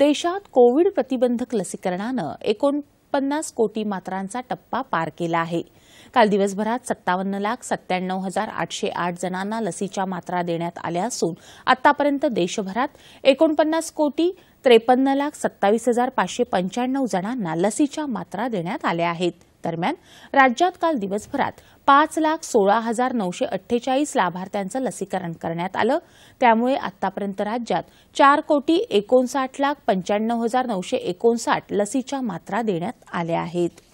देशात कोविड प्रतिबंधक लसीकरणानं एकोणपन्नास कोटी मात्रांचा टप्पा पार केला आहे काल दिवसभरात सत्तावन्न लाख सत्त्याण्णव हजार आठशे आठ जणांना लसीच्या मात्रा देण्यात आल्या असून आतापर्यंत देशभरात एकोणपन्नास कोटी त्रेपन्न लाख सत्तावीस हजार पाचशे पंच्याण्णव जणांना लसीच्या मात्रा देण्यात आल्या आहेत दरम्यान राज्यात काल दिवसभरात पाच लाख सोळा हजार नऊशे अठ्ठेचाळीस लाभार्थ्यांचं लसीकरण करण्यात आलं त्यामुळे आतापर्यंत राज्यात चार कोटी एकोणसाठ लाख पंच्याण्णव हजार नऊशे एकोणसाठ लसीच्या मात्रा देण्यात आल्या आहेत